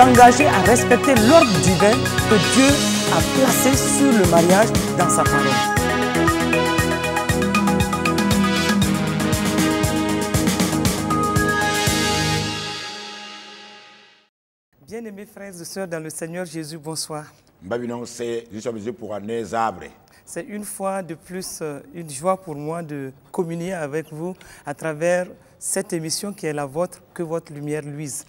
engager à respecter l'ordre divin que Dieu a placé sur le mariage dans sa parole. Bien-aimés frères et sœurs dans le Seigneur Jésus, bonsoir. C'est une fois de plus euh, une joie pour moi de communier avec vous à travers cette émission qui est la vôtre, que votre lumière luise.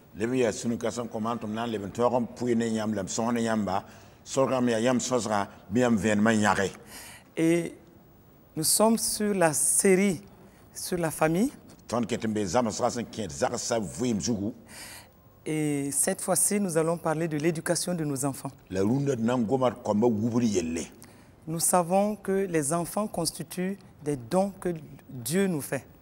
Et nous sommes sur la série sur la famille. Et cette fois-ci, nous allons parler de l'éducation de nos enfants. Nous savons que les enfants constituent des dons que Dieu nous fait.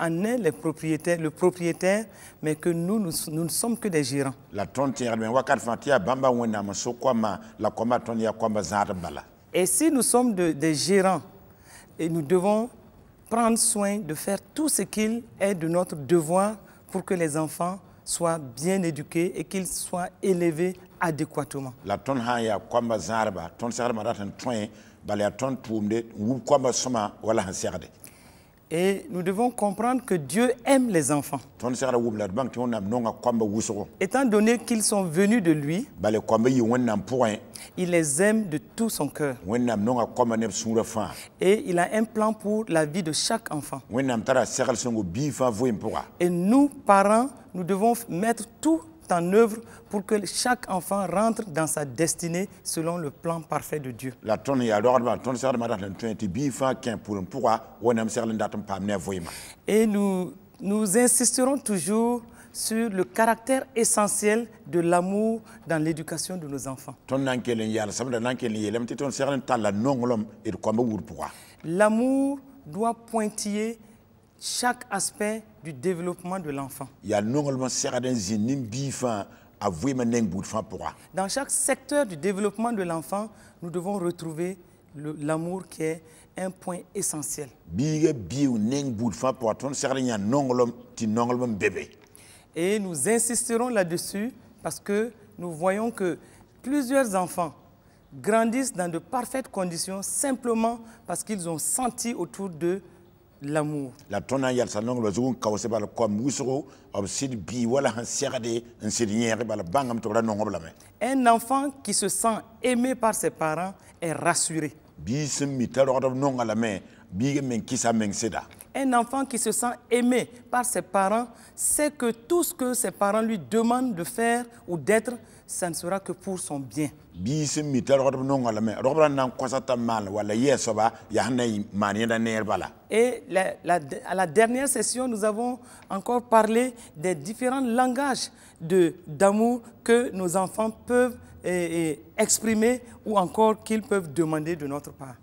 en est les propriétaires, le propriétaire, mais que nous, nous, ne sommes que des gérants. La Et si nous sommes des gérants, et nous devons prendre soin de faire tout ce qu'il est de notre devoir pour que les enfants soient bien éduqués et qu'ils soient élevés adéquatement. La et nous devons comprendre que Dieu aime les enfants. Étant donné qu'ils sont venus de lui, bah, il les aime de tout son cœur. Et il a un plan pour la vie de chaque enfant. Et nous, parents, nous devons mettre tout en œuvre pour que chaque enfant rentre dans sa destinée selon le plan parfait de Dieu. Et nous nous insisterons toujours sur le caractère essentiel de l'amour dans l'éducation de nos enfants. L'amour doit pointiller chaque aspect du développement de l'enfant. Dans chaque secteur du développement de l'enfant, nous devons retrouver l'amour qui est un point essentiel. Et nous insisterons là-dessus parce que nous voyons que plusieurs enfants grandissent dans de parfaites conditions simplement parce qu'ils ont senti autour d'eux l'amour la tona n yalsa oh, oh, nong la zugn kaose bala koam wʋsgo b sɩd bii wala han segde n sɩd yẽege bala bangam to la nong un enfant qui se sent aimé par ses parents est rassuré Bi sẽn mi t'a rogd b nonga lame sa meng kɩsa un enfant qui se sent aimé par ses parents sait que tout ce que ses parents lui demandent de faire ou d'être ça ne sera que pour son bien. Et à la dernière session, nous avons encore parlé des différents langages d'amour que nos enfants peuvent exprimer ou encore qu'ils peuvent demander de notre part.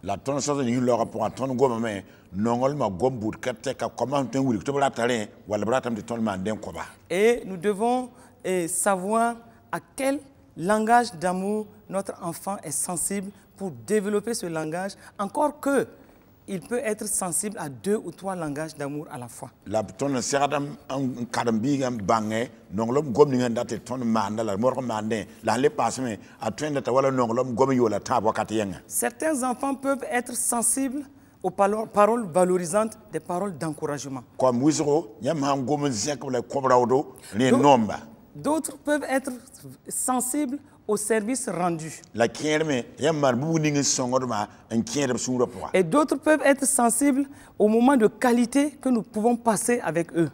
Et nous devons savoir à quel langage d'amour notre enfant est sensible pour développer ce langage, encore que il peut être sensible à deux ou trois langages d'amour à la fois. Certains enfants peuvent être sensibles aux paroles valorisantes, des paroles d'encouragement. D'autres peuvent être sensibles au service rendu. Et d'autres peuvent être sensibles au moment de qualité que nous pouvons passer avec eux.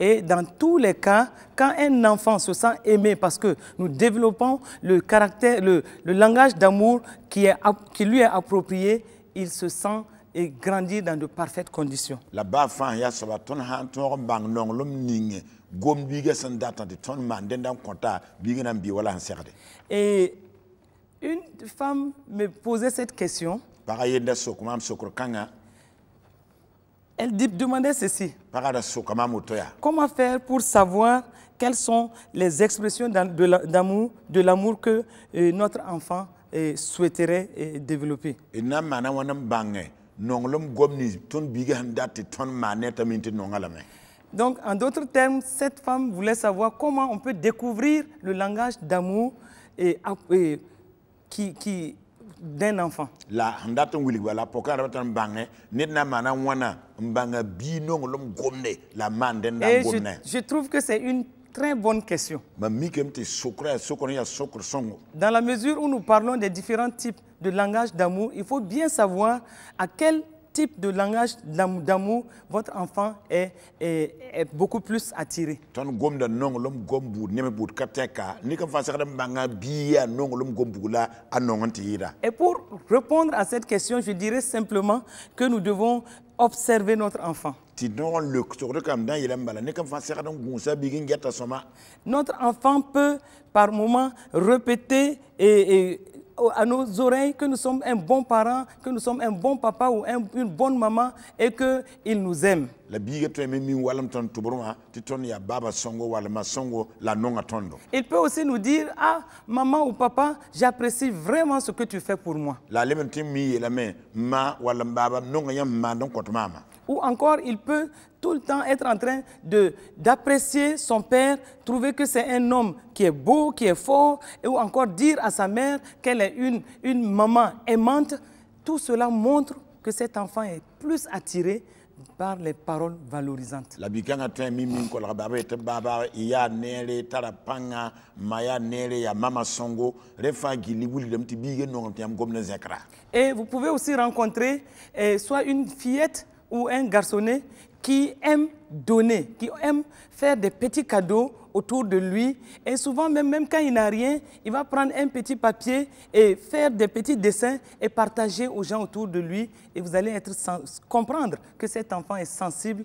Et dans tous les cas, quand un enfant se sent aimé parce que nous développons le caractère, le, langage d'amour qui, qui lui est approprié, il se sent et grandir dans de parfaites conditions. La ba fan ya soba ton han ton bang nong lom ninge gom biga san datan de ton man den dan konta biga bi wala han serde. Et une femme me posait cette question. Paraye nda sokor kanga. Elle demandait ceci. Parada Comment faire pour savoir quelles sont les expressions d'amour de l'amour que euh, notre enfant euh, souhaiterait euh, développer. Donc en d'autres termes, cette femme voulait savoir comment on peut découvrir le langage d'amour et, qui, qui d'un enfant. La handata la wala poka un bangé nit na mana wana mbanga bi l'homme gomne la mande d'un gomne. Je, je trouve que c'est une Très bonne question. Dans la mesure où nous parlons des différents types de langage d'amour, il faut bien savoir à quel type de langage d'amour votre enfant est, beaucoup plus attiré. Et pour répondre à cette question, je dirais simplement que nous devons observer notre enfant. Notre enfant peut par moments répéter et, euh, à nos oreilles que nous sommes un bon parent, que nous sommes un bon papa ou une bonne maman et qu'il nous aime. Hein. Il peut aussi nous dire, ah maman ou papa, j'apprécie vraiment ce que tu fais pour moi ou encore il peut tout le temps être en train d'apprécier son père, trouver que c'est un homme qui est beau, qui est fort, ou encore dire à sa mère qu'elle est une, une maman aimante. Tout cela montre que cet enfant est plus attiré par les paroles valorisantes. Et vous pouvez aussi rencontrer eh, soit une fillette ou un garçonnet qui aime donner, qui aime faire des petits cadeaux autour de lui. Et souvent, même, même quand il n'a rien, il va prendre un petit papier et faire des petits dessins et partager aux gens autour de lui. Et vous allez être comprendre que cet enfant est sensible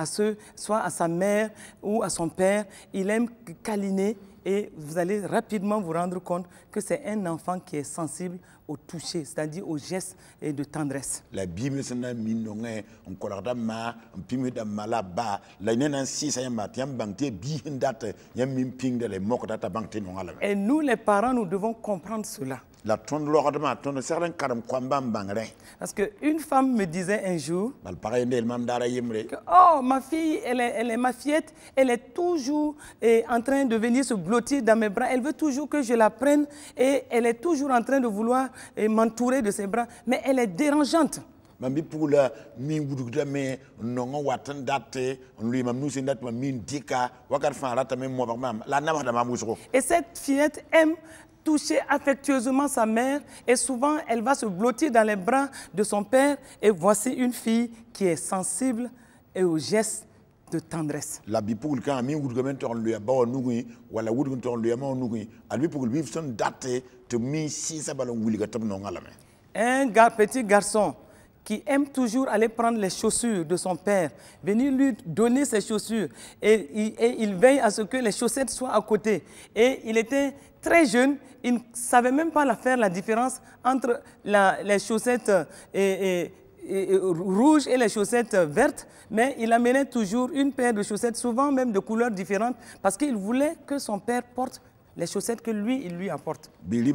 à soit à sa mère ou à son père. Il aime câliner et vous allez rapidement vous rendre compte que c'est un enfant qui est sensible au toucher, c'est-à-dire aux gestes et de tendresse. La Et nous, les parents, nous devons comprendre cela la tonde lordement tonde certains karam kwambam bangre parce que une femme me disait un jour bal pareil mam dara yimre oh ma fille elle est, elle est ma fillette elle est toujours eh, en train de venir se blottir dans mes bras elle veut toujours que je la prenne et elle est toujours en train de vouloir eh, m'entourer de ses bras mais elle est dérangeante mambi pula min gudugda me nongo watan date lui mam nous date mam min dika wakar fa rata me mo mam la nama da mamuso et cette fillette aime toucher affectueusement sa mère et souvent elle va se blottir dans les bras de son père et voici une fille qui est sensible et aux gestes de tendresse. La Un gars petit garçon qui aime toujours aller prendre les chaussures de son père, venir lui donner ses chaussures. et, il veille à ce que les chaussettes soient à côté. Et il était très jeune il ne savait même pas faire la différence entre les chaussettes euh, et, et et les chaussettes vertes, mais il amenait toujours une paire de chaussettes, souvent même de couleurs différentes, parce qu'il voulait que son père porte les chaussettes que lui, il lui apporte. Et il,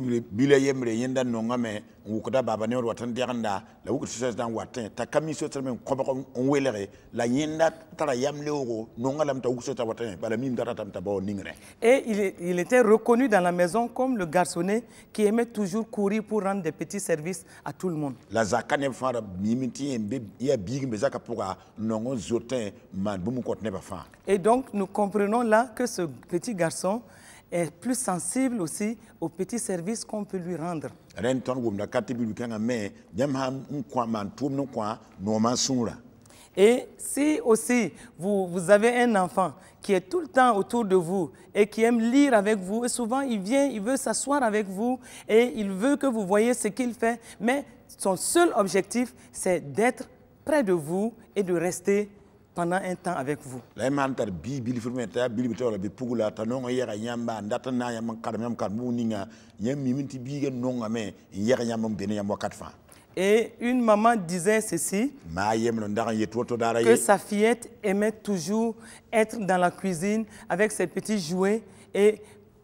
était reconnu dans la maison comme le garçonnet qui aimait toujours courir pour rendre des petits services à tout le monde. Et donc, nous comprenons là que ce petit garçon est plus sensible aussi aux petits services qu'on peut lui rendre. Et si aussi vous, vous avez un enfant qui est tout le temps autour de vous et qui aime lire avec vous, et souvent il vient, il veut s'asseoir avec vous et il veut que vous voyez ce qu'il fait, mais son seul objectif, c'est d'être près de vous et de rester pendant un temps avec vous. Et une maman disait ceci que sa fillette aimait toujours être dans la cuisine avec ses petits jouets et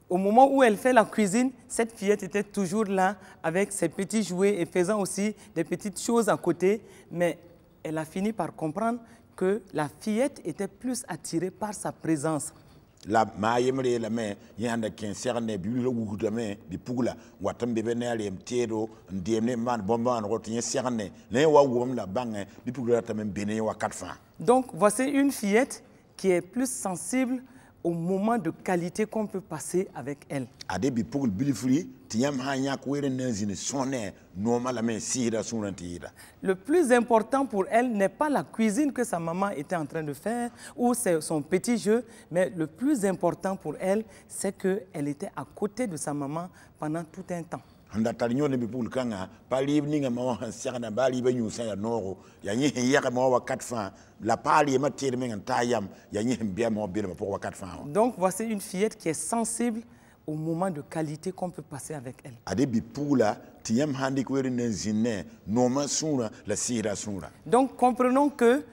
au moment où elle fait la cuisine, cette fillette était toujours là avec ses petits jouets et faisant aussi des petites choses à côté. Mais elle a fini par comprendre que la fillette était plus attirée par sa présence. la ma la main, yanda ken serne bi lo wuguta me di watam be ne ale mtedo ndemne man bomban rot yen serne ne wa wom la bange di pugula tamen bene wa quatre donc voici une fillette qui est plus sensible au moment de qualité qu'on peut passer avec elle. le Le plus important pour elle n'est pas la cuisine que sa maman était en train de faire ou son petit jeu, mais le plus important pour elle, c'est qu'elle était à côté de sa maman pendant tout un temps handa tali nyone bipul kanga pali ma wa hansiaka na bali ba nyu sa ya noro ya nyi ya ka wa 400 la pali ma tir men tayam ya nyi bien mawa bien pour 400 donc voici une fillette qui est sensible au moment de qualité qu'on peut passer avec elle ade bipula tiyam handi ko rin nzine no ma sura la sira sura donc comprenons que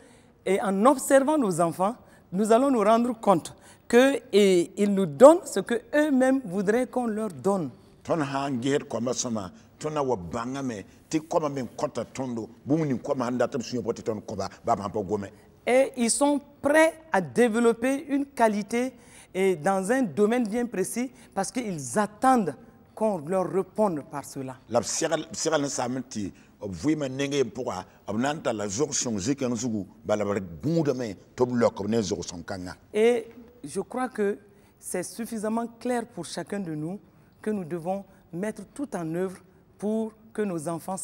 et en observant nos enfants nous allons nous rendre compte que et ils nous donnent ce que eux-mêmes voudraient qu'on leur donne tõnd sã n ges koama sõma tõnd wa bãnga me tɩ koama me n kõta tõndo bũmb ning koama sãn dat b sũ yõpo ba sã pa gome et ils sont prêts à développer une qualité et eh, dans un domaine bien précis parce qu'ils attendent qu'on leur réponde par cela. La psychal ne s'amène ti vous me n'engagez pourquoi abnanta la zorsion zikan zugu balabar bundame toblok ne zorsion kanga. Et je crois que c'est suffisamment clair pour chacun de nous que nous devons mettre tout en œuvre pour que nos enfants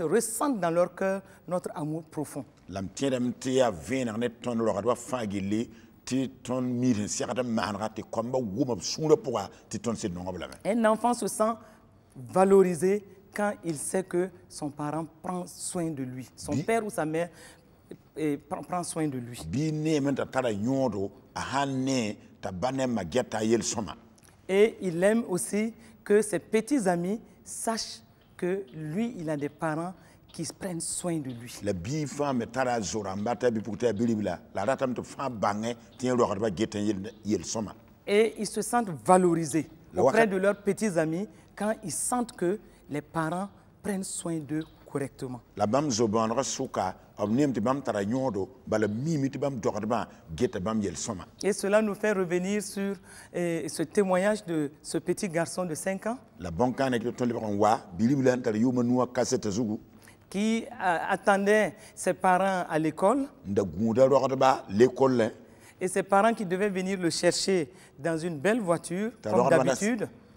ressentent dans leur cœur notre amour profond. Un enfant se sent valorisé quand il sait que son parent prend soin de lui, son père ou sa mère eh, prend, soin de lui. Et il aime aussi que ses petits amis sachent que lui, il a des parents qui prennent soin de lui. Et ils se sentent valorisés auprès de leurs petits amis quand ils sentent que les parents prennent soin d'eux la et cela nous fait revenir sur eh, ce témoignage de ce petit garçon de 5 ans qui euh, attendait ses parents à l'école l'école et ses parents qui devaient venir le chercher dans une belle voiture comme d'habitude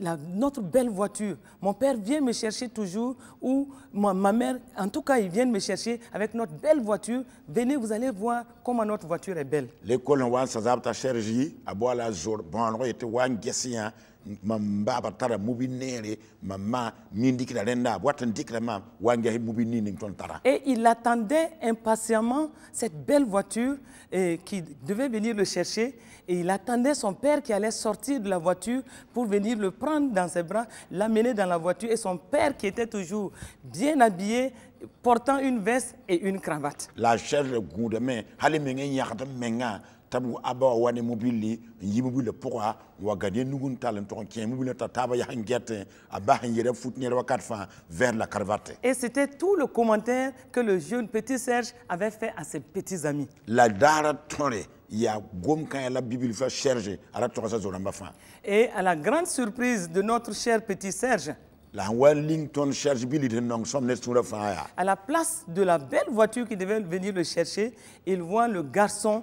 notre belle voiture. Mon père vient me chercher toujours, ou ma, mère, en tout cas, ils viennent me chercher avec notre belle voiture. Venez, vous allez voir comment notre voiture est belle. L'école, on va à wange et il attendait impatiemment cette belle voiture eh, qui devait venir le chercher et il attendait son père qui allait sortir de la voiture pour venir le prendre dans ses bras l'amener dans la voiture et son père qui était toujours bien habillé portant une veste et une cravate la chair le goût de tabu abba wani mobili yi mobile pourwa wa gade nugun talen ton kien mobile ta taba ya ngete abba han yere foutnier wa quatre fin vers la carvate et c'était tout le commentaire que le jeune petit Serge avait fait à ses petits amis la dara tore ya gom kan la bible fa Serge ala to sa zolamba fin et à la grande surprise de notre cher petit Serge la Wellington Church À la place de la belle voiture qui devait venir le chercher, il voit le garçon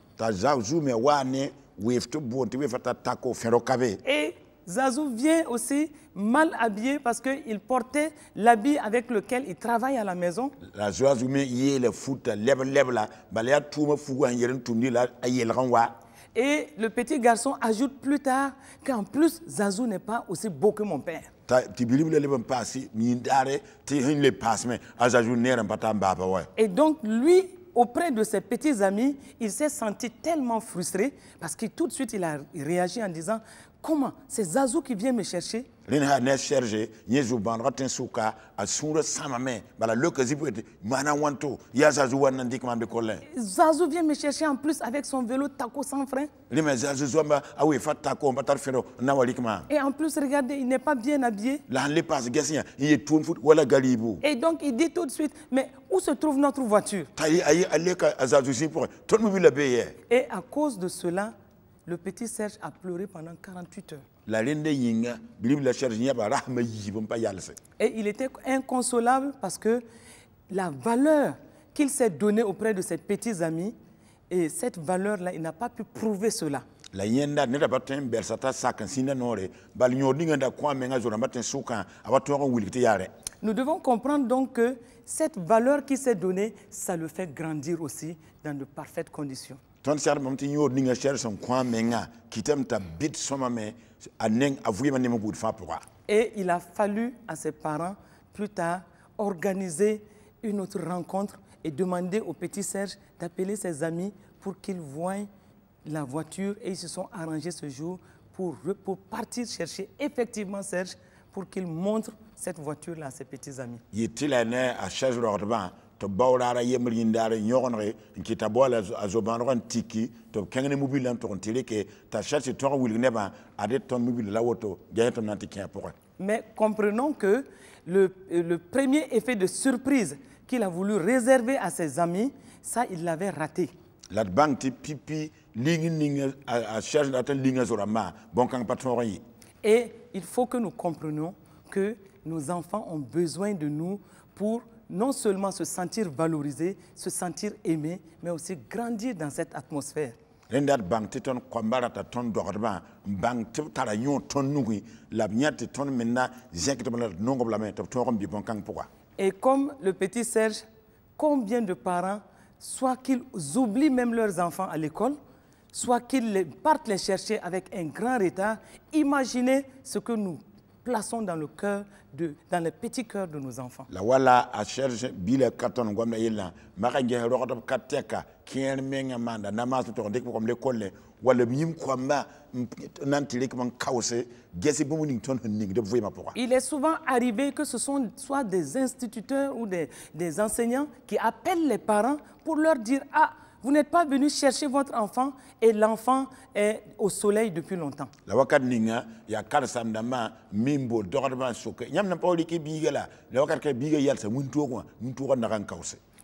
ta zazu me wane weftu bonti wefata tako ferokave. Et Zazu vient aussi mal habillé parce qu'il portait l'habit avec lequel il travaille à la maison. La Zazu me yé le foot lève lève la balaya touma fugu en yeren tumni la Et le petit garçon ajoute plus tard qu'en plus Zazu n'est pas aussi beau que mon père. Et donc lui auprès de ses petits amis, il s'est senti tellement frustré parce que tout de suite, il a réagi en disant Comment C'est Zazu qui vient me chercher lina ne serge yezu bandratin suka a sura samame bala lokaci peut mana wanto ya zazu wannan dik man de colin zazu vient me chercher en plus avec son vélo taco sans frein lima zazu zomba ah oui fat taco batar fero na walikma et en plus regardez il n'est pas bien habillé la les passe gasien il est trop foot wala galibu et donc il dit tout de suite mais où se trouve notre voiture tayi ayi aleka zazu sin pour tout mobile beye et à cause de cela le petit Serge a pleuré pendant 48 heures. Et il était inconsolable parce que la valeur qu'il s'est donnée auprès de ses petits amis, et cette valeur-là, il n'a pas pu prouver cela. Nous devons comprendre donc que cette valeur qui s'est donnée, ça le fait grandir aussi dans de parfaites conditions et il a fallu à ses parents plus tard organiser une autre rencontre et demander au petit Serge d'appeler ses amis pour qu'ils voient la voiture et ils se sont arrangés ce jour pour, partir chercher effectivement Serge pour qu'il montre cette voiture là à ses petits amis. Il est né à Serge to bawrara yemr yindare ñogonre kita bola a zobanrogon tikki to kengne mobile lam togon tiri ke ta cherche togo wilg neba ade ton mobile la woto jaye ton nanti kien pourra mais comprenons que le, le premier effet de surprise qu'il a voulu réserver à ses amis ça il l'avait raté la banque ti pipi ligne ligne a cherche d'atteint ligne zorama bon kang patron yi et il faut que nous comprenons que nos enfants ont besoin de nous pour non seulement se sentir valorisé, se sentir aimé, mais aussi grandir dans cette atmosphère. et comme le petit serge combien de parents soit qu'ils oublient même leurs enfants à l'école soit qu'ils partent les chercher avec un grand retard imaginez ce que nous plaçons dans le cœur, de, dans le petit cœur de nos enfants. Il est souvent arrivé que ce sont soit des instituteurs ou des, des enseignants qui appellent les parents pour leur dire ah vous n'êtes pas venu chercher votre enfant et l'enfant est au soleil depuis longtemps.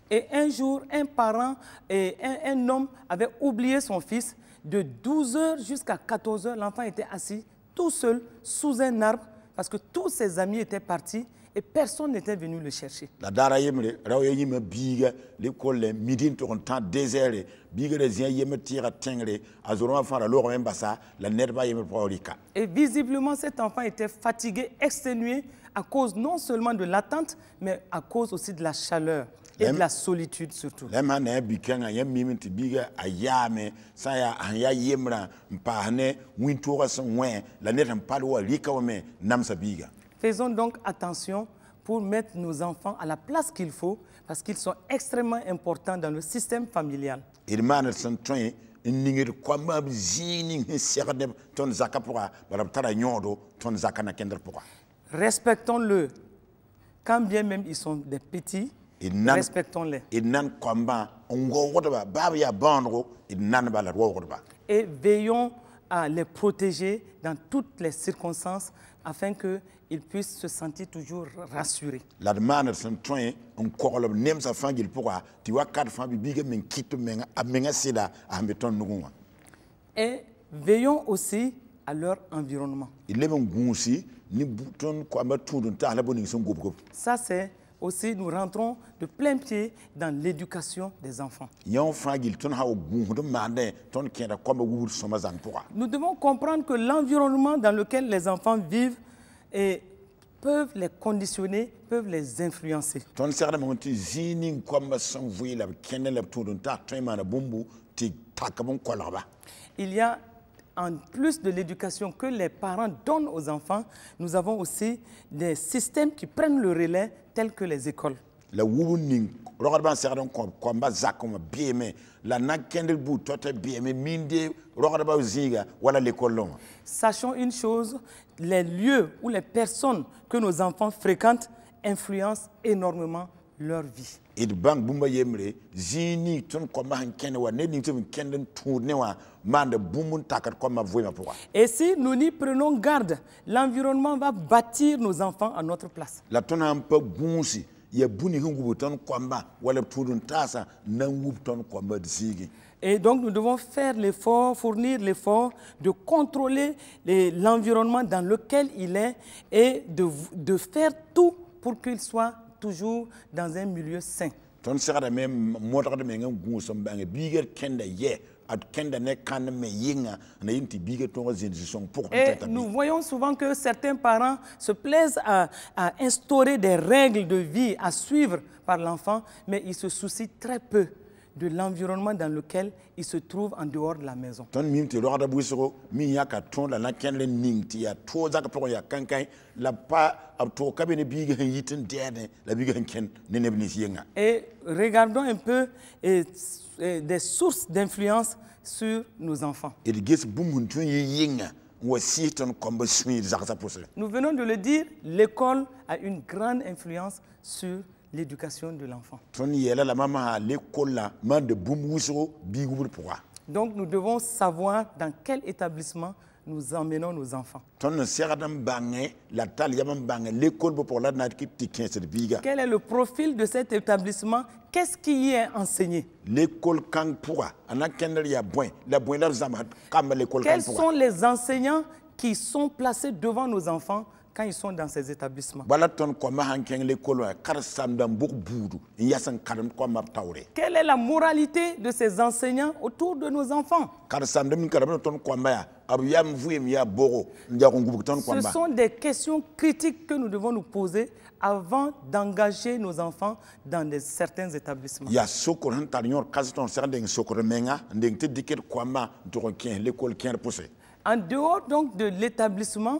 Et un jour un parent et un, homme avait oublié son fils de 12h jusqu'à 14h l'enfant était assis tout seul sous un arbre parce que tous ses amis étaient partis et personne n'était venu le chercher. La dara yemre, raw ye biga le kolle midin to on temps désert biga de zien yema tira tengre azoro fara lo même basa la nerba yema porika. Et visiblement cet enfant était fatigué, exténué à cause non seulement de l'attente mais à cause aussi de la chaleur et de la solitude surtout. Lema na bikenga yem mimti biga ayame saya anya yemra mpahne wintura sanwen la nerba palwa lika wame namsa biga. Faisons donc attention pour mettre nos enfants à la place qu'il faut parce qu'ils sont extrêmement importants dans le système familial. respectons-le quand bien même ils sont des petits respectons-les et veillons à les protéger dans toutes les circonstances afin que ils puissent se sentir toujours rassurés. La demande c'est un train un corps même sa femme il pourra tu vois quatre femmes big men quitte men amenga sida à mettre en nungwa. Et veillons aussi à leur environnement. Il est bon aussi ni bouton quoi ma tout de ta la bonne son groupe groupe. Ça c'est aussi nous rentrons de plein pied dans l'éducation des enfants. Nous devons comprendre que l'environnement dans lequel les enfants vivent et peuvent les conditionner, peuvent les influencer. Il y a en plus de l'éducation que les parents donnent aux enfants, nous avons aussi des systèmes qui prennent le relais tels que les écoles. Sachons une chose, les lieux ou les personnes que nos enfants fréquentent influencent énormément leur vie. Et si nous n'y prenons garde, l'environnement va bâtir nos enfants à notre place. Et donc, nous devons faire l'effort, fournir l'effort de contrôler l'environnement dans lequel il est et de, faire tout pour qu'il soit toujours dans un milieu sain. nous voyons souvent que certains parents se plaisent à instaurer des règles de vie à suivre par l'enfant mais ils se soucient très peu de l'environnement dans lequel il se trouve en dehors de la maison. Et regardons un peu des sources d'influence sur nos enfants. Nous venons de le dire, l'école a une grande influence sur l'éducation de l'enfant. Donc nous devons savoir dans quel établissement nous emmenons nos enfants. Quel est le profil de cet établissement Qu'est-ce qui y est enseigné Quels sont les enseignants qui sont placés devant nos enfants quand ils sont dans ces établissements. Quelle est la moralité de ces enseignants autour de nos enfants Ce sont des questions critiques que nous devons nous poser avant d'engager nos enfants dans certains établissements. En dehors donc de l'établissement,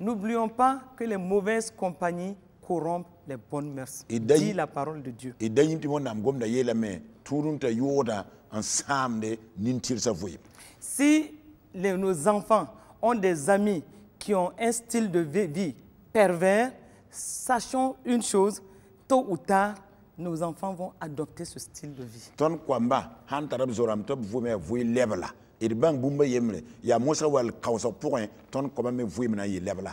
N'oublions pas que les mauvaises compagnies corrompent les bonnes mœurs. Dit la parole de Dieu. Si nos enfants ont des amis qui ont un style de vie pervers, sachons une chose, tôt ou tard, nos enfants vont adopter ce style de vie il bang bumba yemle ya mosa wal kawso pour un ton comme me maintenant mena lève là.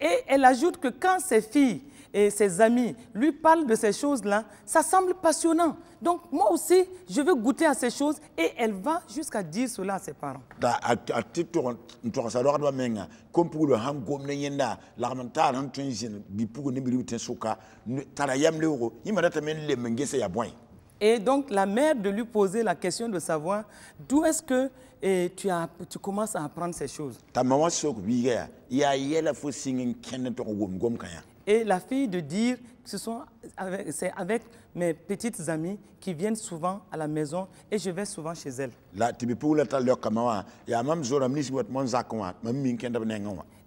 Et elle ajoute que quand ses filles et ses amis lui parlent de ces choses-là, ça semble passionnant. Donc moi aussi, je veux goûter à ces choses et elle va jusqu'à dire cela à ses parents. Et donc, la mère de lui poser la question de savoir d'où est-ce que eh, tu, as, tu commences à apprendre ces choses. Et la fille de dire que ce sont c'est avec mes petites amies qui viennent souvent à la maison et je vais souvent chez elles.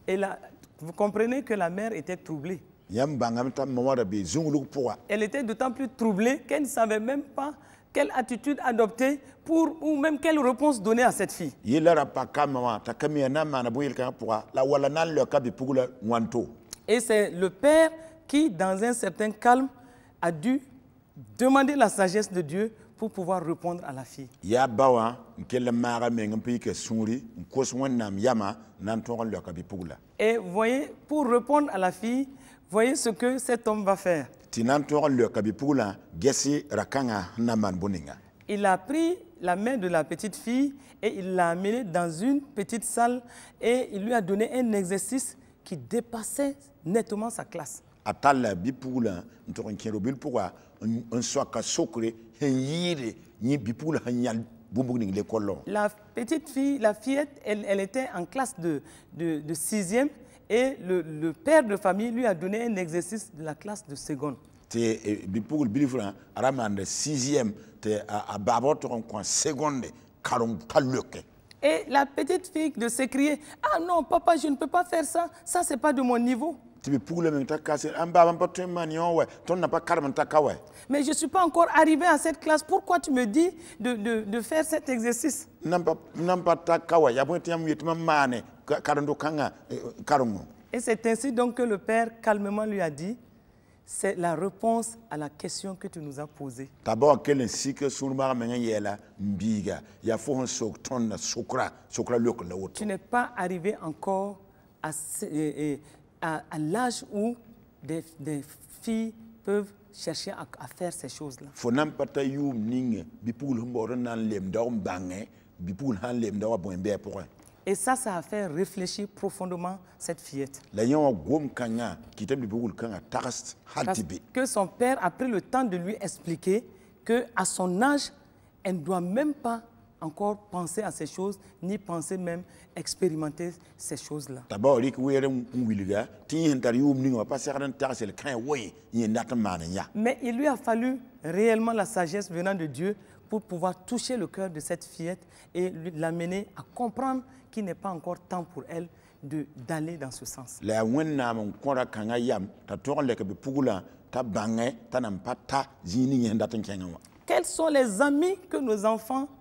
Et là, vous comprenez que la mère était troublée. Elle était d'autant plus troublée qu'elle ne savait même pas quelle attitude adopter pour ou même quelle réponse donner à cette fille. Et c'est le père qui, dans un certain calme, a dû demander la sagesse de Dieu pour pouvoir répondre à la fille. Et voyez, pour répondre à la fille, Voyez ce que cet homme va faire. Il a pris la main de la petite fille et il l'a amenée dans une petite salle et il lui a donné un exercice qui dépassait nettement sa classe. La petite fille, la fillette, elle, était en classe de, de, de sixième et le, père de famille lui a donné un exercice de la classe de seconde. seconde, Et la petite fille de s'écrier, ah non papa je ne peux pas faire ça, ça c'est pas de mon niveau mais je suis pas encore arrivé à cette classe pourquoi tu me dis de, de, de faire cet exercice et c'est ainsi donc que le père calmement lui a dit c'est la réponse à la question que tu nous as posée. D'abord, quel Tu n'es pas arrivé encore à, e, e, à, l'âge où des, filles peuvent chercher à, faire ces choses-là. Et ça, ça a fait réfléchir profondément cette fillette. Parce que son père a pris le temps de lui expliquer qu'à son âge, elle ne doit même pas encore penser à ces choses, ni penser même expérimenter ces choses-là. Mais il lui a fallu réellement la sagesse venant de Dieu pour pouvoir toucher le cœur de cette fillette et l'amener à comprendre qu'il n'est pas encore temps pour elle d'aller dans ce sens. Quels sont les amis que nos enfants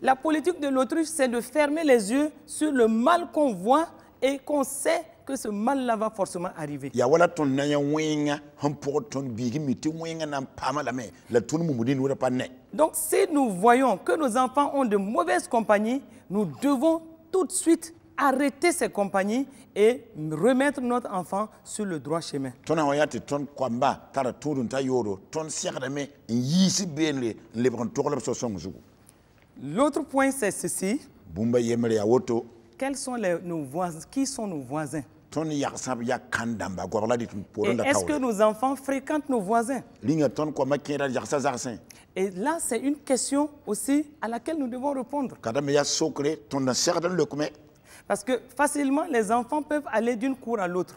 La politique de l'autruche, c'est de fermer les yeux sur le mal qu'on voit et qu'on sait que ce mal-là va forcément arriver. Donc si nous voyons que nos enfants ont de mauvaises compagnies, nous devons tout de suite arrêter ces compagnies et remettre notre enfant sur le droit chemin. L'autre point, c'est ceci. Quels sont nos voisins Qui sont nos voisins est-ce que nos enfants fréquentent nos voisins Et là, c'est une question aussi à laquelle nous devons répondre. Parce que facilement, les enfants peuvent aller d'une cour à l'autre.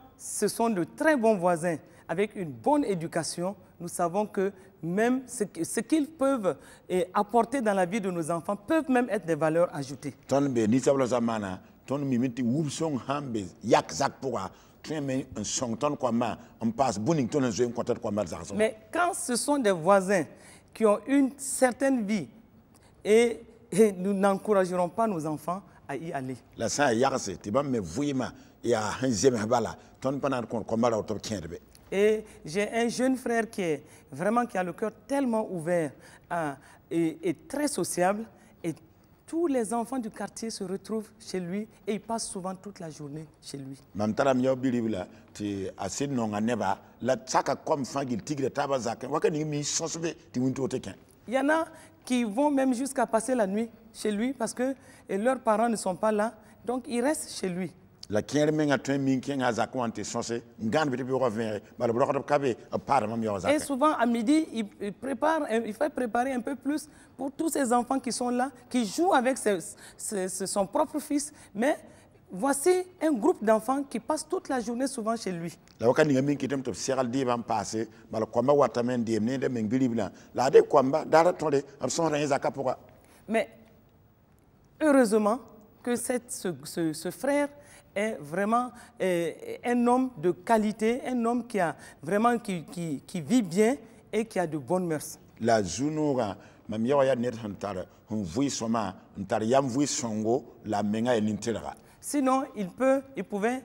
ce sont de très bons voisins. Avec une bonne éducation, nous savons que même ce qu'ils peuvent eh, apporter dans la vie de nos enfants peuvent même être des valeurs ajoutées. Mais quand ce sont des voisins qui ont une certaine vie et, nous n'encouragerons pas nos enfants à y aller ton et j'ai un jeune frère qui est vraiment qui a le cœur tellement ouvert hein, et, très sociable et tous les enfants du quartier se retrouvent chez lui et ils passent souvent toute la journée chez lui. Il y en a qui vont même jusqu'à passer la nuit chez lui parce que leurs parents ne sont pas là donc ils restent chez lui la kẽer menga tõe min kẽngã a zak wã tɩ sõse n gãanb tɩ b yoogã vẽege bala b et souvent à midi il, prépare, il fait préparer un peu plus pour tous ces enfants qui sont là qui jouent avec ses, ses, son propre fils mais voici un groupe d'enfants qui passe toute la journée souvent chez lui la wakat ninga min kɩtame tɩ di ban passé n paase bala koamba watame n deem la la de komba daara tõre b sõsda yẽ zakã mais heureusement que cette, ce, ce, ce frère est vraiment euh, un homme de qualité, un homme qui, a vraiment, qui, qui, vit bien et qui a de bonnes mœurs. sinon il peut il pouvait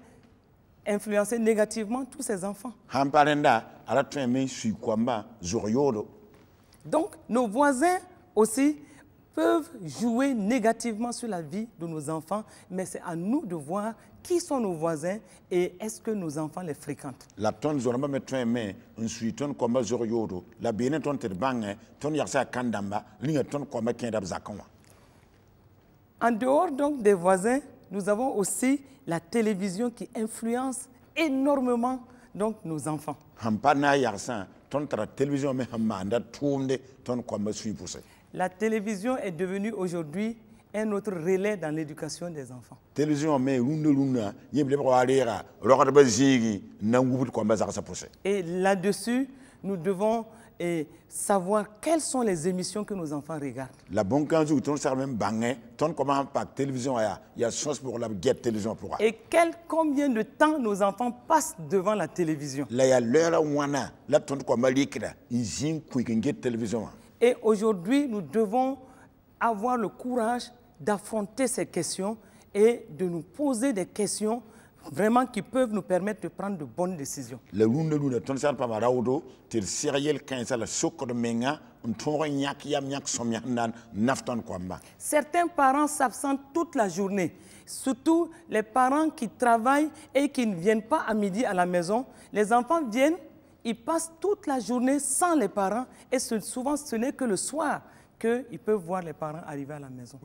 influencer négativement tous ses enfants donc nos voisins aussi peuvent jouer négativement sur la vie de nos enfants, mais c'est à nous de voir qui sont nos voisins et est-ce que nos enfants les fréquentent. La tonne zoramba me tonne me un tonne komba zor la bene tonne ter bange hein. tonne yaksa kandamba linga tonne komba kendab zakonwa. En dehors donc des voisins, nous avons aussi la télévision qui influence énormément donc nos enfants. Hampa na ton tra télévision me hamanda tonne ton sui pousse. La télévision est devenue aujourd'hui un autre relais dans l'éducation des enfants. Télévision, mais Et là-dessus, nous devons eh, savoir quelles sont les émissions que nos enfants regardent. La bonne canzou, ton même bangé, ton comment pas télévision, il y a chance pour la guerre télévision pour Et quel combien de temps nos enfants passent devant la télévision? Là, il y a l'heure où on a, là, ton comment lire, ils télévision. Et aujourd'hui, nous devons avoir le courage d'affronter ces questions et de nous poser des questions vraiment qui peuvent nous permettre de prendre de bonnes décisions. Certains parents s'absentent toute la journée. Surtout les parents qui travaillent et qui ne viennent pas à midi à la maison. Les enfants viennent ils passent toute la journée sans les parents et souvent ce n'est que le soir qu'ils peuvent voir les parents arriver à la maison.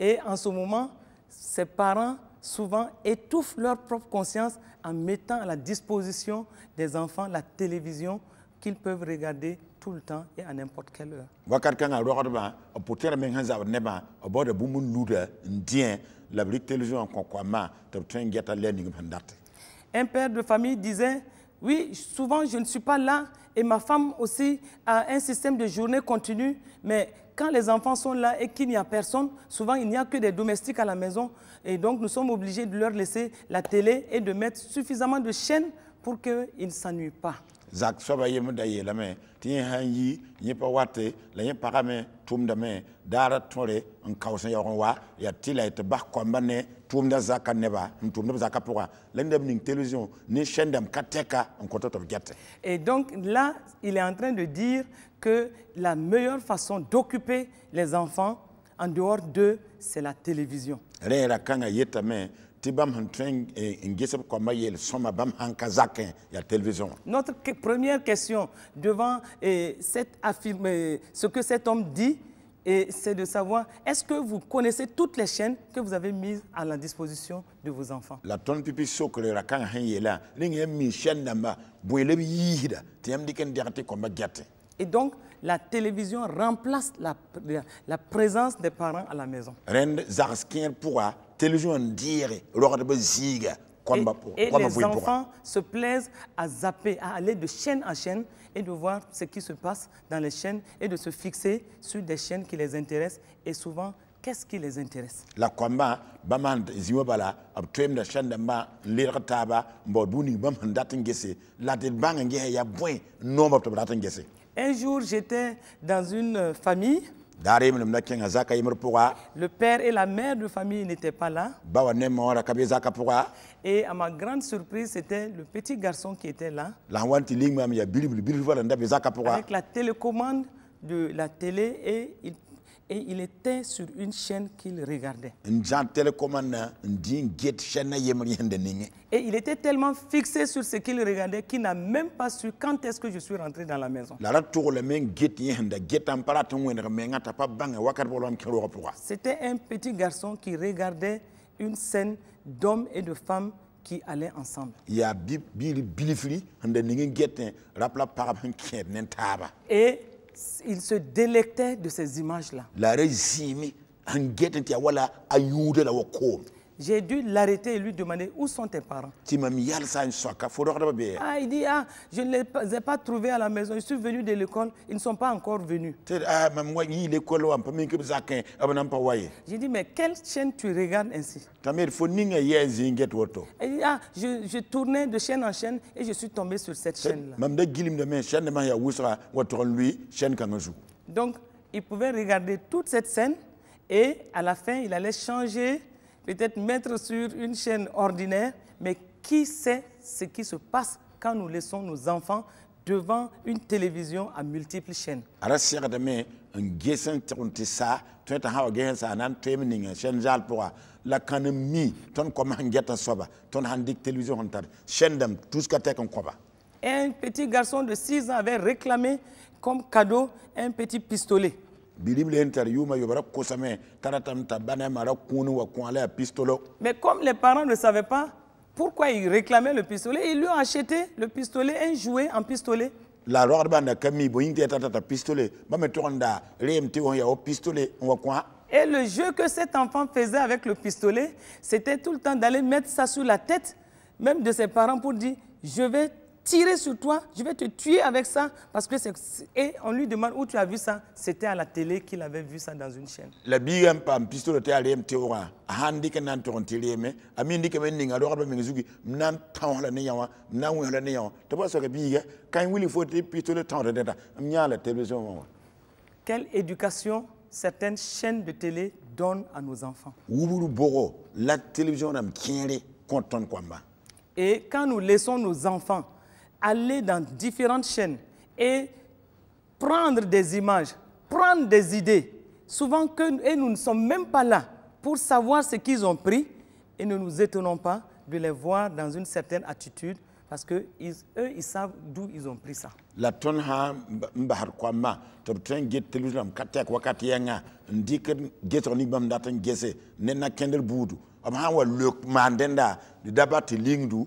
Et en ce moment, ces parents souvent étouffent leur propre conscience en mettant à la disposition des enfants la télévision qu'ils peuvent regarder tout le temps et à n'importe quelle heure. Un père de famille disait oui, souvent je ne suis pas là et ma femme aussi a un système de journée continue, mais quand les enfants sont là et qu'il n'y a personne, souvent il n'y a que des domestiques à la maison et donc nous sommes obligés de leur laisser la télé et de mettre suffisamment de chaînes pour qu'ils ne s'ennuient pas zak soba yem da la tɩ ti han yi yẽ pa wate la yẽ pagame tum daara tõre n kaos en yaoog n wa ya tɩ la tɩ bas koamba ne tʋʋmda zakã neba n tʋʋmd b zakã pʋga la chaîne dame ka en n kõta et donc là il est en train de dire que la meilleure façon d'occuper les enfants en dehors d'eux c'est la télévision rẽ ra kãngã yetame notre première question devant eh, cette eh, ce que cet homme dit eh, c'est de savoir, est-ce que vous connaissez toutes les chaînes que vous avez mises à la disposition de vos enfants hein, Et donc la télévision remplace la, présence des parents à la maison et, les enfants se plaisent à zapper, à aller de chaîne en chaîne et de voir ce qui se passe dans les chaînes et de se fixer sur des chaînes qui les intéressent et souvent qu'est-ce qui les intéresse La Un jour j'étais dans une famille le père et la mère de famille n'étaient pas là. Et à ma grande surprise, c'était le petit garçon qui était là. Avec la télécommande de la télé et il il était sur une chaîne qu'il regardait. Et il était tellement fixé sur ce qu'il regardait qu'il n'a même pas su quand est-ce que je suis rentré dans la maison. C'était un petit garçon qui regardait une scène d'hommes et de femmes qui allaient ensemble. Et il se délectait de ces images-là. La résimi, en guette, wala, ayude la wakom. J'ai dû l'arrêter et lui demander où sont tes parents. Ah, il dit, ah, je ne les ai pas trouvés à la maison. Je suis venu de l'école. Ils ne sont pas encore venus. Ah, j'ai dit, mais quelle chaîne tu regardes ainsi Il dit, ah, je, je tournais de chaîne en chaîne et je suis tombé sur cette chaîne-là. Donc, il pouvait regarder toute cette scène et à la fin, il allait changer peut-être mettre sur une chaîne ordinaire, mais qui sait ce qui se passe quand nous laissons nos enfants devant une télévision à multiples chaînes. un la télévision tout ce Un petit garçon de 6 ans avait réclamé comme cadeau un petit pistolet. Mais comme les parents ne savaient pas pourquoi ils réclamaient le pistolet, ils lui ont acheté le pistolet, un jouet en pistolet. La pistolet. pistolet. Et le jeu que cet enfant faisait avec le pistolet, c'était tout le temps d'aller mettre ça sous la tête, même de ses parents, pour dire Je vais tirer sur toi, je vais te tuer avec ça. Parce que c'est... et on lui demande où tu as vu ça. C'était à la télé qu'il avait vu ça dans une chaîne. La Bible, pam, pistolet, a allé, t'es aura. Handi que nan ton télé, mais, ami, dit que men n'inga, d'or, ben, zugi, nan tan la néyawa, nan ou la néyawa. Tu vois ce que Bible, quand il faut tes pistoles, tant de data, la télévision. Quelle éducation certaines chaînes de télé donnent à nos enfants? Ouboulou Boro, la télévision, n'a m'kienre, content quoi, Et quand nous laissons nos enfants aller dans différentes chaînes et prendre des images, prendre des idées, souvent que et nous ne sommes même pas là pour savoir ce qu'ils ont pris et ne nous étonnons pas de les voir dans une certaine attitude parce que ils, eux, ils savent d'où ils ont pris ça. La tonne ha mbahar kwama tobten get teluslam katia wakati yanga ndik getoni bam datan gese nena kendel budu am wa lok mandenda di dabati lingdu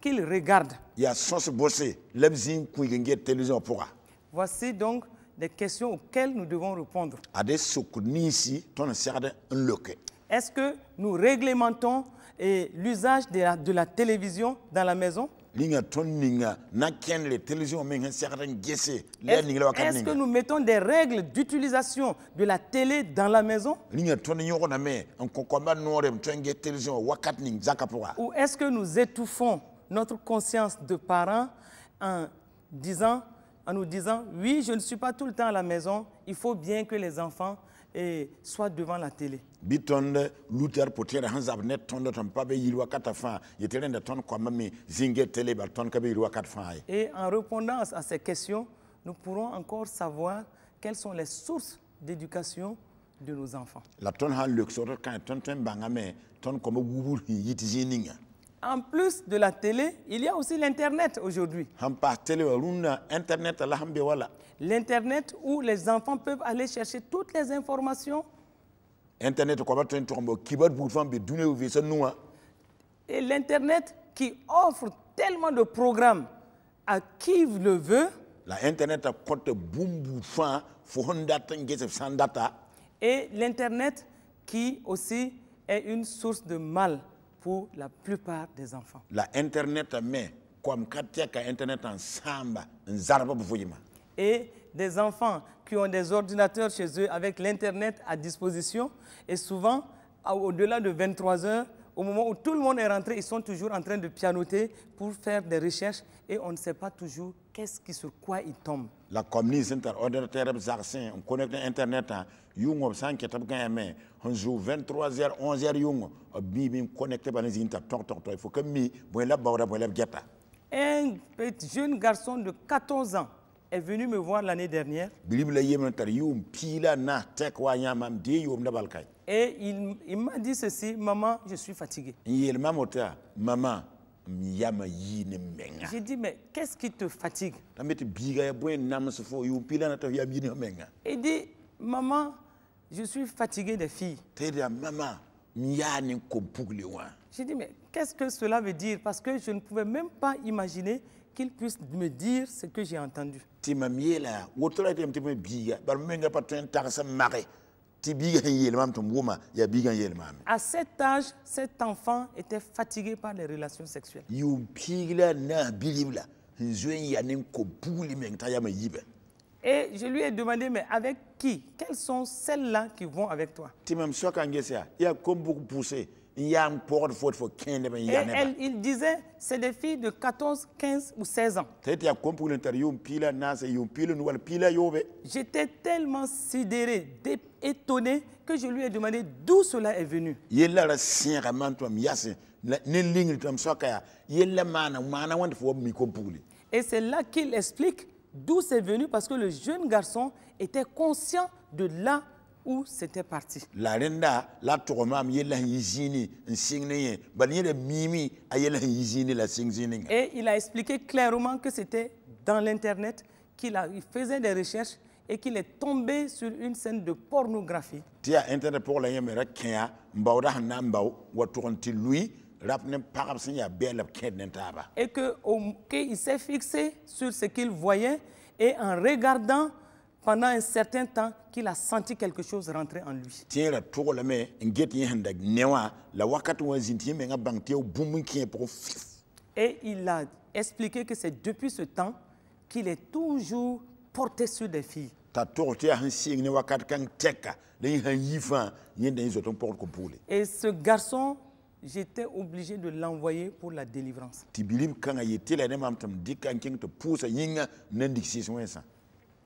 qu'il regarde. Voici donc des questions auxquelles nous devons répondre. Est-ce que nous réglementons l'usage de la télévision dans la maison est-ce que nous mettons des règles d'utilisation de la télé dans la maison Ou est-ce que nous étouffons notre conscience de parents en, disant, en nous disant, oui, je ne suis pas tout le temps à la maison, il faut bien que les enfants eh, soient devant la télé. Et en répondant à ces questions, nous pourrons encore savoir quelles sont les sources d'éducation de nos enfants. La ton han ton ton bangame ton en plus de la télé, il y a aussi l'Internet aujourd'hui. L'Internet où les enfants peuvent aller chercher toutes les informations. Et l'Internet qui offre tellement de programmes à qui le veut. Et l'Internet qui aussi est une source de mal pour la plupart des enfants. La internet mais comme internet Et des enfants qui ont des ordinateurs chez eux avec l'internet à disposition et souvent au-delà de 23 heures au moment où tout le monde est rentré, ils sont toujours en train de pianoter pour faire des recherches et on ne sait pas toujours qu'est-ce qui sur quoi ils tombent. La communiste un ordinateur zarsin, on connecte internet hein. Yung ob sanke tab kan on joue 23h 11h on bi bi connecté par les inter tok tok toi. Il faut que mi là, la bawra boy la geta. Hein. Un petit jeune garçon de 14 ans est venu me voir l'année dernière. Et il, m'a dit ceci, maman, je suis fatigué. J'ai dit, mais qu'est-ce qui te fatigue Il dit, maman, je suis fatigué des filles. J'ai dit, mais qu'est-ce que cela veut dire Parce que je ne pouvais même pas imaginer qu'il puisse me dire ce que j'ai entendu ti mam yeela wotola e tem ti biiga bar menga pa tõe n ti biga yel mam tɩ m wʋma yaa biiga cet âge cet enfant était fatigué par les relations sexuelles you piig na naas bilib la sẽn ko buli men t'a yama yiba Et je lui ai demandé, mais avec qui Quelles sont celles-là qui vont avec toi ti m'aimes soit quand il y a pousser il Et elle, il disait, c'est des filles de 14, 15 ou 16 ans. J'étais tellement sidéré, étonné, que je lui ai demandé d'où cela est venu. Et c'est là qu'il explique d'où c'est venu parce que le jeune garçon était conscient de là c'était parti. La mimi, Et il a expliqué clairement que c'était dans l'Internet qu'il faisait des recherches et qu'il est tombé sur une scène de pornographie. et qu'il s'est fixé sur ce qu'il voyait et en regardant pendant un certain temps qu'il a senti quelque chose rentrer en lui. Hein, Et il a expliqué que c'est depuis ce temps qu'il est toujours porté sur des filles. Et ce garçon, j'étais obligé de l'envoyer pour la délivrance.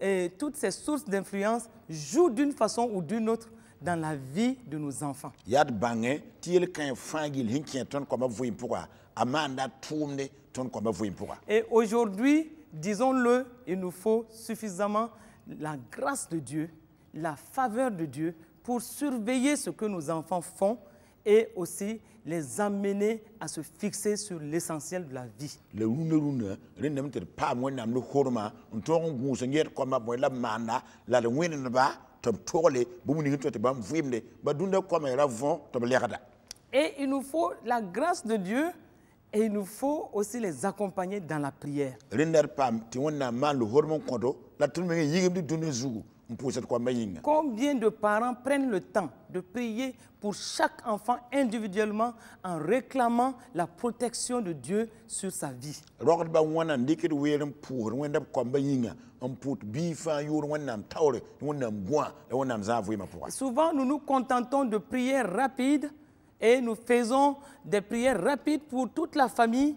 et toutes ces sources d'influence jouent d'une façon ou d'une autre dans la vie de nos enfants. Et aujourd'hui, disons-le, il nous faut suffisamment la grâce de Dieu, la faveur de Dieu pour surveiller ce que nos enfants font et aussi les amener à se fixer sur l'essentiel de la vie. Et il nous faut la grâce de Dieu et il nous faut aussi les accompagner dans la prière. Combien de parents prennent le temps de prier pour chaque enfant individuellement en réclamant la protection de Dieu sur sa vie Souvent, nous nous contentons de prières rapides et nous faisons des prières rapides pour toute la famille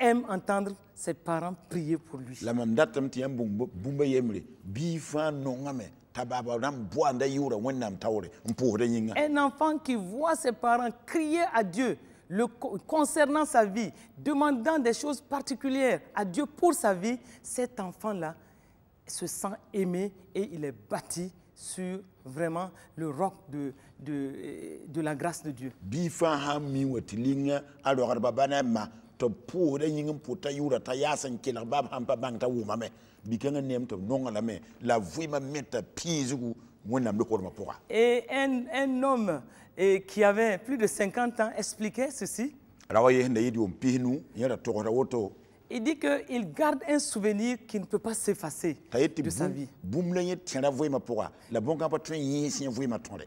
aime entendre ses parents prier pour lui. Un enfant qui voit ses parents crier à Dieu concernant sa vie, demandant des choses particulières à Dieu pour sa vie, cet enfant-là se sent aimé et il est bâti sur vraiment le roc de, de, de la grâce de Dieu to pʋʋda yĩng n pʋta yʋʋra t'a yaa sẽn kelg bab sãn pa bãng t'a wʋmame bikãngã neem tɩ b nonga lame la vɩɩmã mon t'a pĩisgu ko ma pora et un, un homme et eh, qui avait plus de 50 ans expliquait ceci ra wa yẽsda yɩd yom pisnu to ra togsda woto Il dit qu'il garde un souvenir qui ne peut pas s'effacer de sa vie.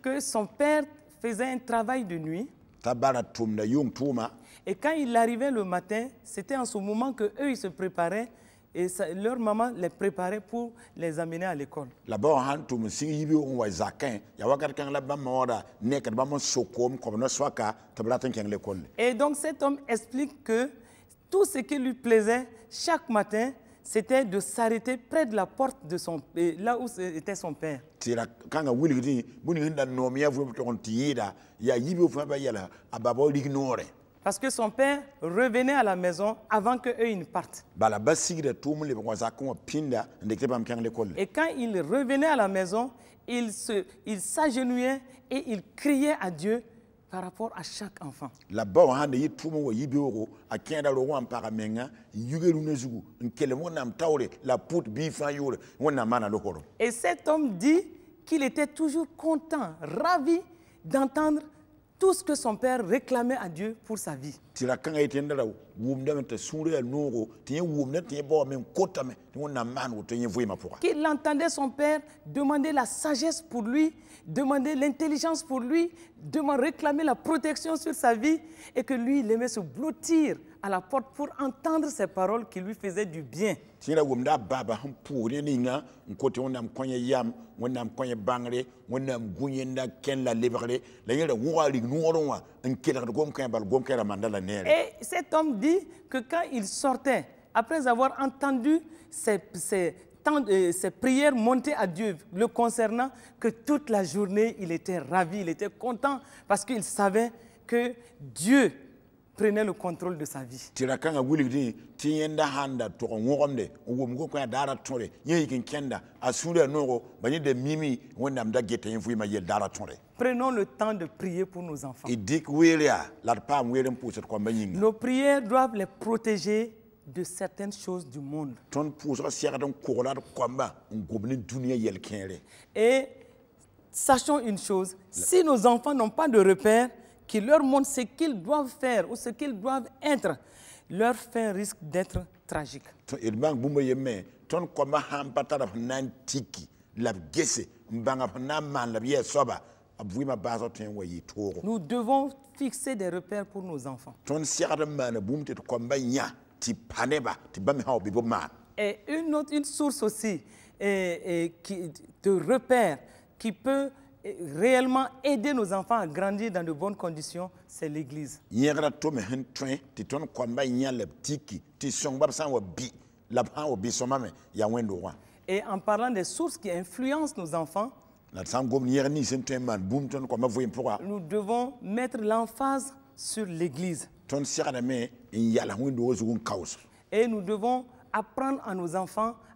Que son père faisait un travail de nuit. Et quand il arrivait le matin, c'était en ce moment que ils se préparaient et ça, leur maman les préparait pour les amener à l'école. Là-bas, on tout si yibi on voit zakin, ya wakar kang la ba mora ne kad ba mon sokom comme no swaka tablatin kang l'école. Et donc cet homme explique que tout ce qui lui plaisait chaque matin, c'était de s'arrêter près de la porte de son euh, là où était son père. C'est là Tira kanga wilgidi buni hinda nomia vu ton tiida ya yibi fa ba yala ababo l'ignore. Parce que son père revenait à la maison avant qu'eux ils ne partent. Bah, et quand il revenait à la maison, il s'agenouillait il et il criait à Dieu par rapport à chaque enfant. Et cet homme dit qu'il était toujours content, ravi d'entendre tout ce que son père réclamait à Dieu pour sa vie. Qu'il entendait son père demander la sagesse pour lui, demander l'intelligence pour lui, demander réclamer la protection sur sa vie et que lui, il aimait se blottir à la porte pour entendre ces paroles qui lui faisaient du bien. Et cet homme dit que quand il sortait, après avoir entendu ces, euh, ces prières montées à Dieu le concernant, que toute la journée, il était ravi, il était content, parce qu'il savait que Dieu Prenez le contrôle de sa vie. Prenons le temps de prier pour nos enfants. Nos prières doivent les protéger de certaines choses du monde. Et sachons une chose, si nos enfants n'ont pas de repères, qui leur montre ce qu'ils doivent faire ou ce qu'ils doivent être, leur fin risque d'être tragique. Nous devons fixer des repères pour nos enfants. Et une autre une source aussi qui, de repères qui peut réellement aider nos enfants à grandir dans de bonnes conditions, c'est l'Église. Et en parlant des sources qui influencent nos enfants, nous devons mettre l'emphase sur l'Église. Et nous devons apprendre à nos enfants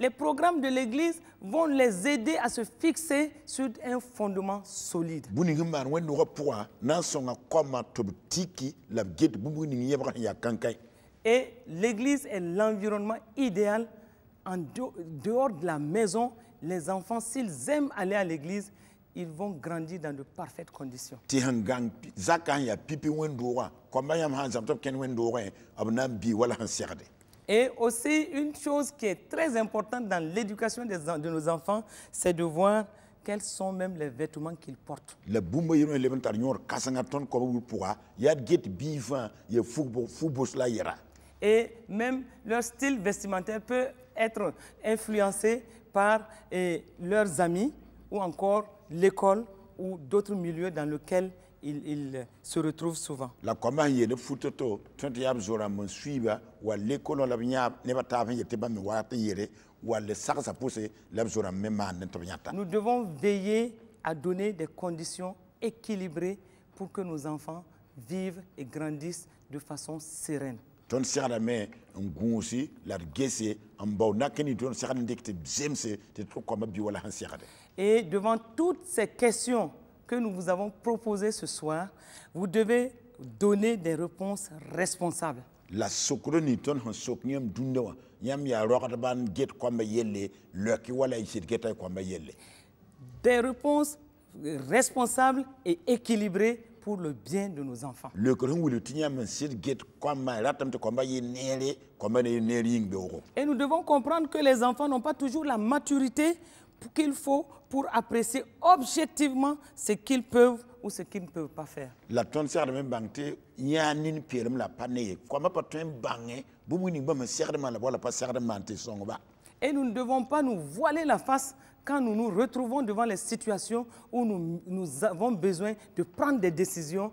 les programmes de l'Église vont les aider à se fixer sur un fondement solide. Et l'Église est l'environnement idéal en dehors de la maison. Les enfants, s'ils aiment aller à l'Église, ils vont grandir dans de parfaites conditions. Et aussi, une chose qui est très importante dans l'éducation de nos enfants, c'est de voir quels sont même les vêtements qu'ils portent. Le get la Et même leur style vestimentaire peut être influencé par eh, leurs amis ou encore l'école ou d'autres milieux dans lesquels il, se retrouve souvent. La Nous devons veiller à donner des conditions équilibrées pour que nos enfants vivent et grandissent de façon sereine. et devant toutes ces questions que nous vous avons proposé ce soir, vous devez donner des réponses responsables. La Des réponses responsables et équilibrées pour le bien de nos enfants. Et nous devons comprendre que les enfants n'ont pas toujours la maturité qu'il faut pour apprécier objectivement ce qu'ils peuvent ou ce qu'ils ne peuvent pas faire. La tonne de même banque, y a un pierre la pas ne pas la pas Et nous ne devons pas nous voiler la face quand nous nous retrouvons devant les situations où nous, nous avons besoin de prendre des décisions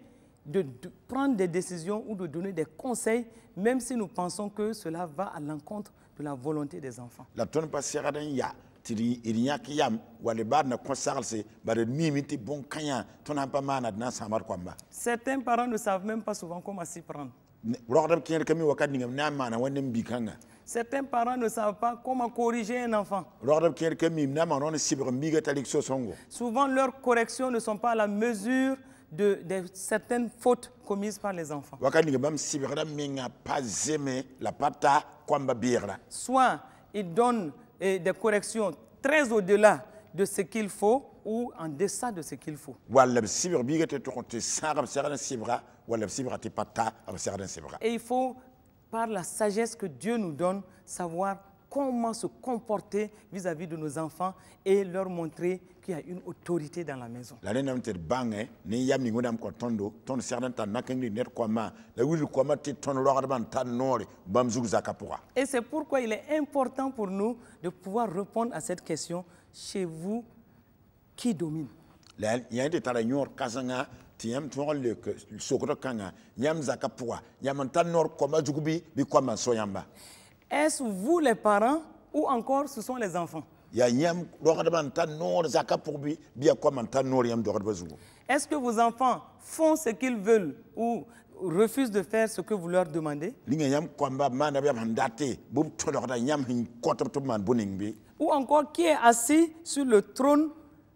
de, prendre des décisions ou de donner des conseils, même si nous pensons que cela va à l'encontre de la volonté des enfants. Certains parents ne savent même pas souvent comment s'y prendre. Certains parents ne savent pas comment corriger un enfant. Souvent, leurs corrections ne sont pas à la mesure de, certaines fautes commises par les enfants. Soit il donne eh, des corrections très au-delà de ce qu'il faut ou en deçà de ce qu'il faut. Et il faut, par la sagesse que Dieu nous donne, savoir comment se comporter vis-à-vis -vis de nos enfants et leur montrer qu'il y a une autorité dans la maison. La reine amter bangé ni yam ni ngodam ko tondo ton serdan tan nakengri net kwama la wili kwama ti ton lorban tan nore bam zug zakapura. Et c'est pourquoi il est important pour nous de pouvoir répondre à cette question chez vous qui domine. La yande tara nyor kazanga ti yam tuwal le sokro kanga yam zakapura yam tan nor kwama zugubi bi kwama soyamba. Est-ce vous les parents ou encore ce sont les enfants Est-ce que vos enfants font ce qu'ils veulent ou refusent de faire ce que vous leur demandez Ou encore qui est assis sur le trône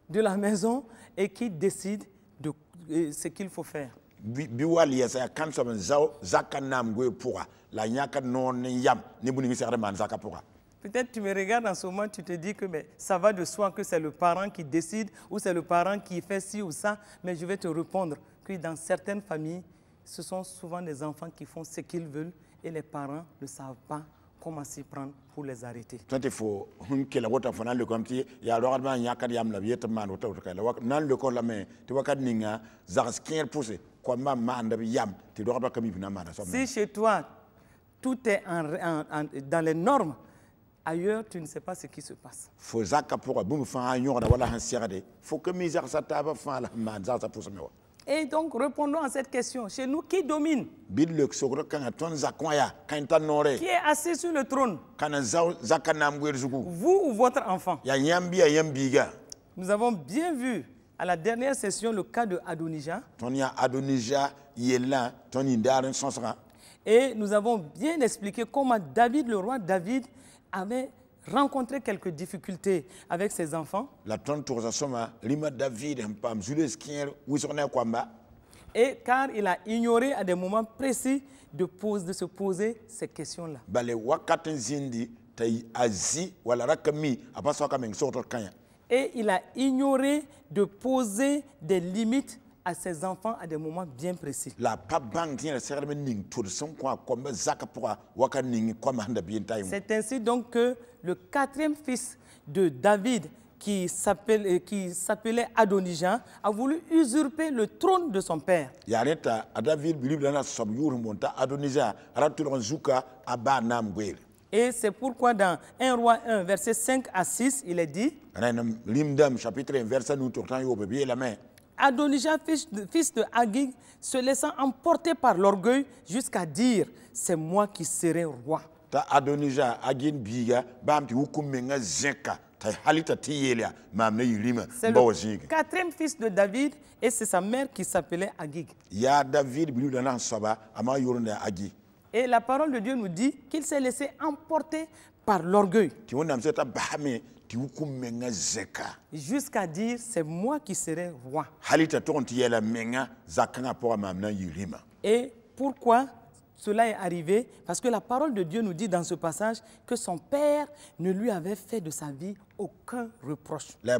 de la maison et qui décide de euh, ce qu'il faut faire biwali ya saya kan saban zao zaka nam gwe pura la nyaka non yam ni buni mi sare man zaka pura Peut-être tu me regardes en ce moment, tu te dis que mais ça va de soi que c'est le parent qui décide ou c'est le parent qui fait ci ou ça, mais je vais te répondre que dans certaines familles, ce sont souvent des enfants qui font ce qu'ils veulent et les parents ne savent pas comment s'y prendre pour les arrêter. Quand il faut que la vote fana le comité a alors man yakar yam la vietman wota wota la nan le corps la main tu vois kad ninga zaskien pousser quand maman dan biam ti do hakami fina ma so me C'est chez toi tout est en dans les normes ailleurs tu ne sais pas ce qui se passe Fozaka pour bon faire ha yon wala en siade faut que miser sataba fin lahman ça ça pousse Et donc répondons à cette question chez nous qui domine Bidlek sokro kan ton zakoya kan ton nore Qui est assis sur le trône Kan za kanam werzuku Vous ou votre enfant Ya y ya nyambi Nous avons bien vu à la dernière session, le cas de Adonija. Tonya Adonija là, toni darin sansra. Et nous avons bien expliqué comment David, le roi David, avait rencontré quelques difficultés avec ses enfants. La lima David Et car il a ignoré à des moments précis de, pose, de se poser ces questions-là et il a ignoré de poser des limites à ses enfants à des moments bien précis. C'est ainsi donc que le quatrième fils de David, euh, qui s'appelait Adonijah, a voulu usurper le trône de son père. Et c'est pourquoi dans 1 roi 1, verset 5 à 6, il est dit chapitre Adonijah, fils de Hagig, se laissant emporter par l'orgueil jusqu'à dire C'est moi qui serai roi. le quatrième fils de David et c'est sa mère qui s'appelait Agig. a David, Agig. Et la parole de Dieu nous dit qu'il s'est laissé emporter par l'orgueil. Jusqu'à dire, c'est moi qui serai roi. Et pourquoi cela est arrivé Parce que la parole de Dieu nous dit dans ce passage que son père ne lui avait fait de sa vie aucun reproche. La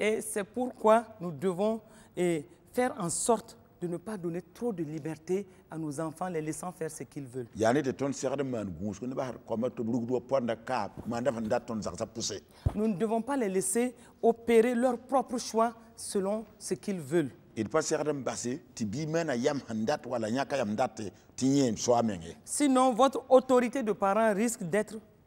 Et c'est pourquoi nous devons eh, faire en sorte de ne pas donner trop de liberté à nos enfants, les laissant faire ce qu'ils veulent. Nous ne devons pas les laisser opérer leur propre choix selon ce qu'ils veulent. Sinon, votre autorité de parent risque d'être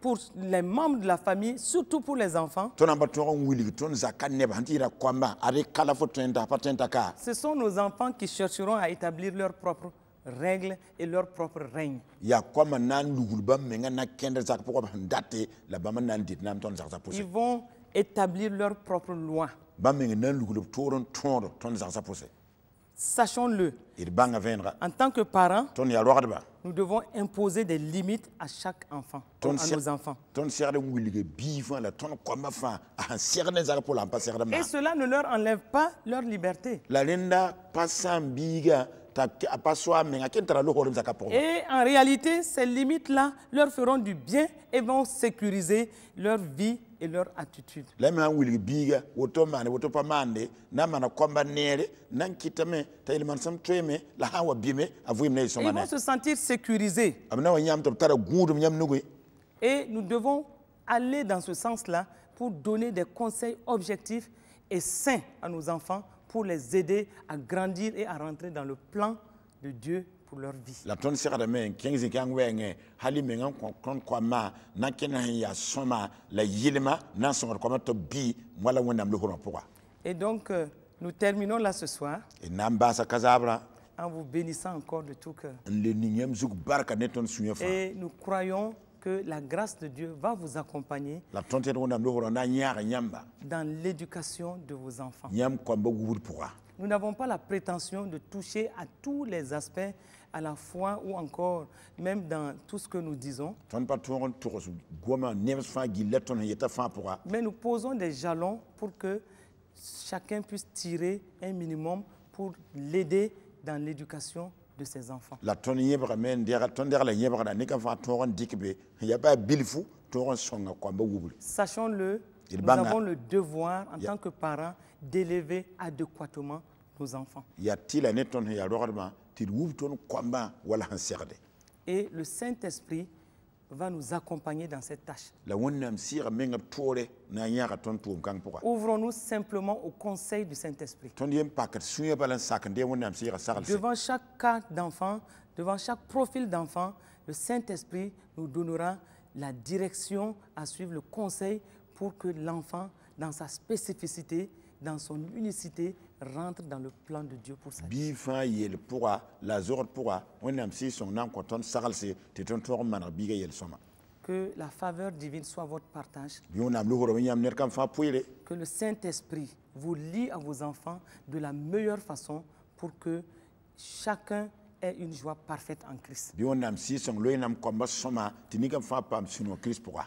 pour les membres de la famille, surtout pour les enfants. Ce sont nos enfants qui chercheront à établir leurs propres règles et leur propre règne. Ils vont établir leurs propres lois. Sachons-le. En tant que parents, nous devons imposer des limites à chaque enfant, à nos enfants. Ah, et cela ne leur enlève pas leur liberté. Ah, et en réalité, ces limites-là leur feront du bien et vont sécuriser leur vie et leur attitude. Ils vont se sentir sécurisés. Et nous devons aller dans ce sens-là pour donner des conseils objectifs et sains à nos enfants pour les aider à grandir et à rentrer dans le plan de Dieu pour leur vie. Et donc, euh, nous terminons là ce soir. En vous bénissant encore de tout cœur. Et nous croyons que la grâce de Dieu va vous accompagner bah. dans l'éducation de vos enfants. Nous n'avons pas la prétention de toucher à tous les aspects à la fois ou encore même dans tout ce que nous disons. Mais nous posons des jalons pour que chacun puisse tirer un minimum pour l'aider dans l'éducation de ses enfants. Sachons-le, nous avons le devoir en tant que parents d'élever adéquatement nos enfants. Il y et le Saint-Esprit va nous accompagner dans cette tâche. Ouvrons-nous simplement au conseil du Saint-Esprit. Devant chaque cas d'enfant, devant chaque profil d'enfant, le Saint-Esprit nous donnera la direction à suivre, le conseil pour que l'enfant, dans sa spécificité, dans son unicité, rentre dans le plan de Dieu pour sa vie. Bifan yel pourra, la zor pourra, on aime si son nom content, saral se, te ton tor manar biga soma. Que la faveur divine soit votre partage. Que le Saint-Esprit vous lie à vos enfants de la meilleure façon pour que chacun ait une joie parfaite en Christ. on si son loy komba soma, tinikam fa pam sino Christ pourra.